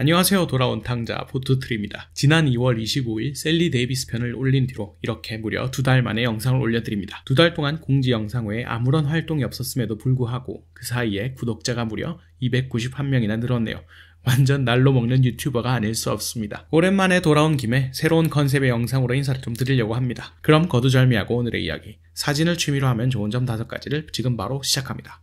안녕하세요 돌아온 탕자 보트트리입니다. 지난 2월 25일 셀리 데이비스 편을 올린 뒤로 이렇게 무려 두 달 만에 영상을 올려드립니다. 두 달 동안 공지 영상 외에 아무런 활동이 없었음에도 불구하고 그 사이에 구독자가 무려 291명이나 늘었네요. 완전 날로 먹는 유튜버가 아닐 수 없습니다. 오랜만에 돌아온 김에 새로운 컨셉의 영상으로 인사를 좀 드리려고 합니다. 그럼 거두절미하고 오늘의 이야기 사진을 취미로 하면 좋은 점 다섯 가지를 지금 바로 시작합니다.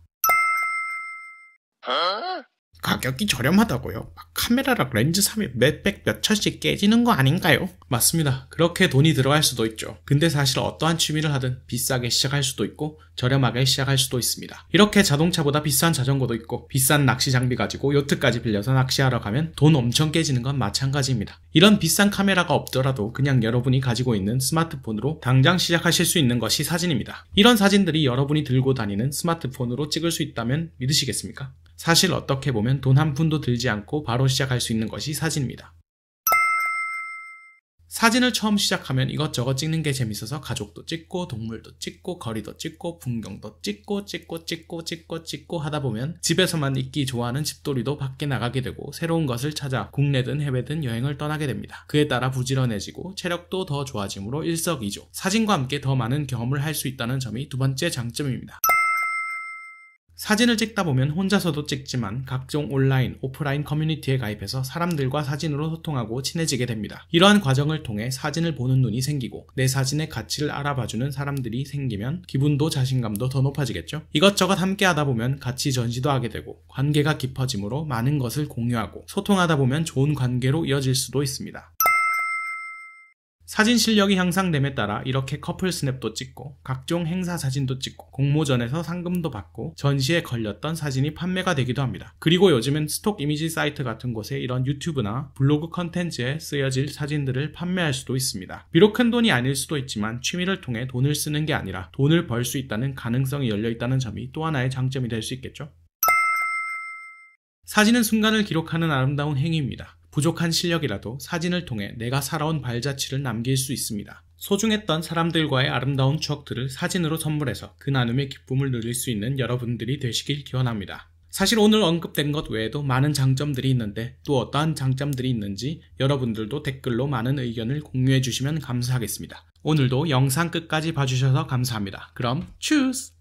어? 가격이 저렴하다고요. 막 카메라랑 렌즈 3이 몇백 몇천씩 깨지는 거 아닌가요? 맞습니다. 그렇게 돈이 들어갈 수도 있죠. 근데 사실 어떠한 취미를 하든 비싸게 시작할 수도 있고 저렴하게 시작할 수도 있습니다. 이렇게 자동차보다 비싼 자전거도 있고 비싼 낚시 장비 가지고 요트까지 빌려서 낚시하러 가면 돈 엄청 깨지는 건 마찬가지입니다. 이런 비싼 카메라가 없더라도 그냥 여러분이 가지고 있는 스마트폰으로 당장 시작하실 수 있는 것이 사진입니다. 이런 사진들이 여러분이 들고 다니는 스마트폰으로 찍을 수 있다면 믿으시겠습니까? 사실 어떻게 보면 돈 한 푼도 들지 않고 바로 시작할 수 있는 것이 사진입니다. 사진을 처음 시작하면 이것저것 찍는 게 재밌어서 가족도 찍고 동물도 찍고 거리도 찍고 풍경도 찍고 찍고 찍고 찍고 찍고 하다 보면 집에서만 있기 좋아하는 집돌이도 밖에 나가게 되고 새로운 것을 찾아 국내든 해외든 여행을 떠나게 됩니다. 그에 따라 부지런해지고 체력도 더 좋아지므로 일석이조 사진과 함께 더 많은 경험을 할 수 있다는 점이 두 번째 장점입니다. 사진을 찍다 보면 혼자서도 찍지만 각종 온라인, 오프라인 커뮤니티에 가입해서 사람들과 사진으로 소통하고 친해지게 됩니다. 이러한 과정을 통해 사진을 보는 눈이 생기고 내 사진의 가치를 알아봐주는 사람들이 생기면 기분도 자신감도 더 높아지겠죠? 이것저것 함께 하다 보면 같이 전시도 하게 되고 관계가 깊어지므로 많은 것을 공유하고 소통하다 보면 좋은 관계로 이어질 수도 있습니다. 사진 실력이 향상됨에 따라 이렇게 커플 스냅도 찍고 각종 행사 사진도 찍고 공모전에서 상금도 받고 전시에 걸렸던 사진이 판매가 되기도 합니다. 그리고 요즘엔 스톡 이미지 사이트 같은 곳에 이런 유튜브나 블로그 컨텐츠에 쓰여질 사진들을 판매할 수도 있습니다. 비록 큰 돈이 아닐 수도 있지만 취미를 통해 돈을 쓰는 게 아니라 돈을 벌 수 있다는 가능성이 열려 있다는 점이 또 하나의 장점이 될 수 있겠죠. 사진은 순간을 기록하는 아름다운 행위입니다. 부족한 실력이라도 사진을 통해 내가 살아온 발자취를 남길 수 있습니다. 소중했던 사람들과의 아름다운 추억들을 사진으로 선물해서 그 나눔의 기쁨을 누릴 수 있는 여러분들이 되시길 기원합니다. 사실 오늘 언급된 것 외에도 많은 장점들이 있는데 또 어떠한 장점들이 있는지 여러분들도 댓글로 많은 의견을 공유해 주시면 감사하겠습니다. 오늘도 영상 끝까지 봐주셔서 감사합니다. 그럼 추스!